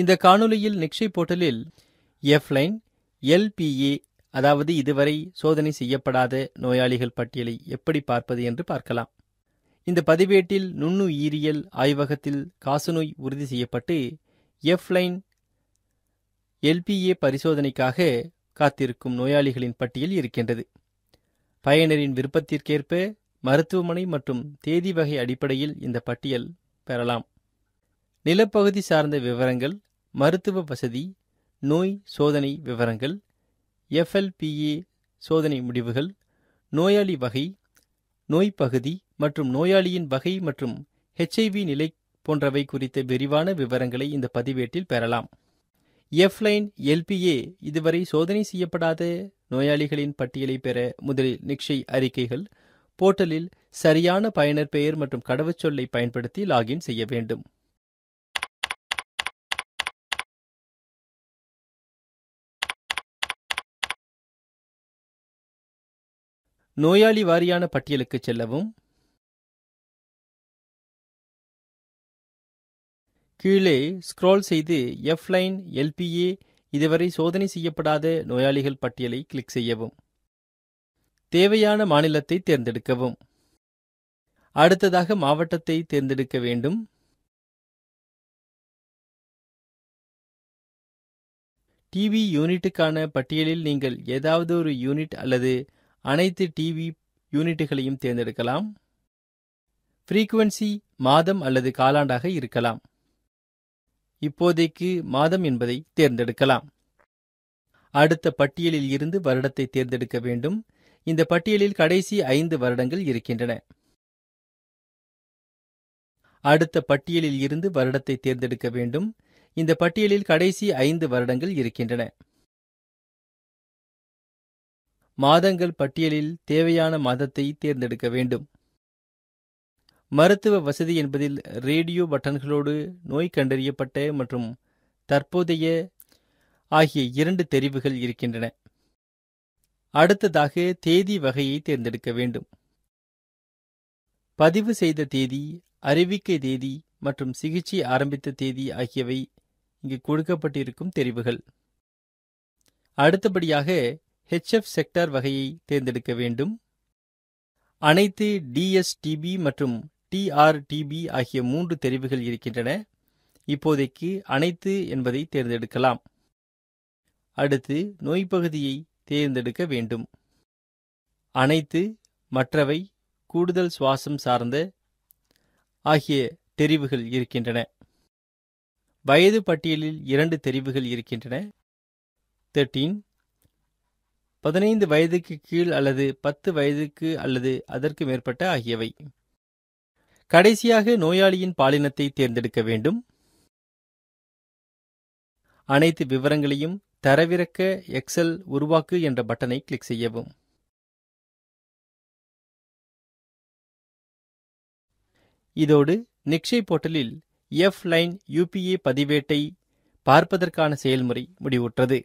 இந்த காணொலியில் நிக்ஷய் போர்ட்டலில் எஃப்லைன் எல்பிஏ அதாவது இதுவரை சோதனை செய்யப்படாத நோயாளிகள் பட்டியலை எப்படி பார்ப்பது என்று பார்க்கலாம் இந்த பதிவேட்டில் நுண்ணுயிரியல் ஆய்வகத்தில் காசநோய் உறுதி செய்யப்பட்டு எஃப்லைன் எல்பிஏ பரிசோதனைக்காக காத்திருக்கும் நோயாளிகளின் பட்டியல் இருக்கின்றது பயனரின் விருப்பத்திற்கேற்ப மருத்துவமனை மற்றும் தேதி வகை அடிப்படையில் இந்த பட்டியல் பெறலாம் நிலப்பகுதி சார்ந்த விவரங்கள் மருத்துவ வசதி நோய் சோதனை விவரங்கள் எஃப்எல்பிஏ சோதனை முடிவுகள் நோயாளி வகை நோய் பகுதி மற்றும் நோயாளியின் வகை மற்றும் ஹெச்ஐவி நிலை போன்றவை குறித்த விரிவான விவரங்களை இந்த பதிவேட்டில் பெறலாம் எஃப்லைன் எல்பிஏ இதுவரை சோதனை செய்யப்படாத நோயாளிகளின் பட்டியலை பெற முதலில் நிக்ஷை அறிக்கைகள் போர்ட்டலில் சரியான பயனர் பெயர் மற்றும் கடவுச்சொல்லை பயன்படுத்தி லாகின் செய்ய வேண்டும் நோயாளி வாரியான பட்டியலுக்கு செல்லவும் கீழே ஸ்க்ரோல் செய்து எஃப் லைன் எல்பிஏ இதுவரை சோதனை செய்யப்படாத நோயாளிகள் பட்டியலை கிளிக் செய்யவும் தேவையான மாநிலத்தை தேர்ந்தெடுக்கவும் அடுத்ததாக மாவட்டத்தை தேர்ந்தெடுக்க வேண்டும் டிவி யூனிட்டுக்கான பட்டியலில் நீங்கள் ஏதாவது ஒரு யூனிட் அல்லது அனைத்து டிவி யூனிட்டுகளையும் தேர்ந்தெடுக்கலாம் ஃப்ரீக்குவன்சி மாதம் அல்லது காலாண்டாக இருக்கலாம் இப்போதைக்கு மாதம் என்பதை தேர்ந்தெடுக்கலாம் அடுத்த பட்டியலில் இருந்து வருடத்தை தேர்ந்தெடுக்க வேண்டும் இந்த பட்டியலில் கடைசி ஐந்து வருடங்கள் இருக்கின்றன அடுத்த பட்டியலில் இருந்து வருடத்தை தேர்ந்தெடுக்க வேண்டும் இந்த பட்டியலில் கடைசி ஐந்து வருடங்கள் இருக்கின்றன மாதங்கள் பட்டியலில் தேவையான மாதத்தை தேர்ந்தெடுக்க வேண்டும் மருத்துவ வசதி என்பதில் ரேடியோ பட்டன்களோடு நோய் கண்டறியப்பட்ட மற்றும் தற்போதைய ஆகிய இரண்டு தெரிவுகள் இருக்கின்றன அடுத்ததாக தேதி வகையை தேர்ந்தெடுக்க வேண்டும் பதிவு செய்த தேதி அறிவிக்கை தேதி மற்றும் சிகிச்சை ஆரம்பித்த தேதி ஆகியவை இங்கு கொடுக்கப்பட்டிருக்கும் தெரிவுகள் அடுத்தபடியாக ஹெச்எஃப் செக்டார் வகையை தேர்ந்தெடுக்க வேண்டும் அனைத்து டிஎஸ்டிபி மற்றும் டிஆர்டிபி ஆகிய மூன்று தெரிவுகள் இருக்கின்றன இப்போதைக்கு அனைத்து என்பதை தேர்ந்தெடுக்கலாம் அடுத்து நோய் பகுதியை தேர்ந்தெடுக்க வேண்டும் அனைத்து மற்றவை கூடுதல் சுவாசம் சார்ந்த ஆகிய தெரிவுகள் இருக்கின்றன வயது பட்டியலில் இரண்டு தெரிவுகள் இருக்கின்றன தேர்ட்டீன் பதினைந்து வயதுக்கு கீழ் அல்லது பத்து வயதுக்கு அல்லது அதற்கு மேற்பட்ட ஆகியவை கடைசியாக நோயாளியின் பாலினத்தை தேர்ந்தெடுக்க வேண்டும் அனைத்து விவரங்களையும் தரவிறக்க எக்ஸல் உருவாக்கு என்ற பட்டனை கிளிக் செய்யவும் இதோடு நிக்ஷை போர்ட்டலில் எஃப் லைன் யூபிஏ பதிவேட்டை பார்ப்பதற்கான செயல்முறை முடிவுற்றது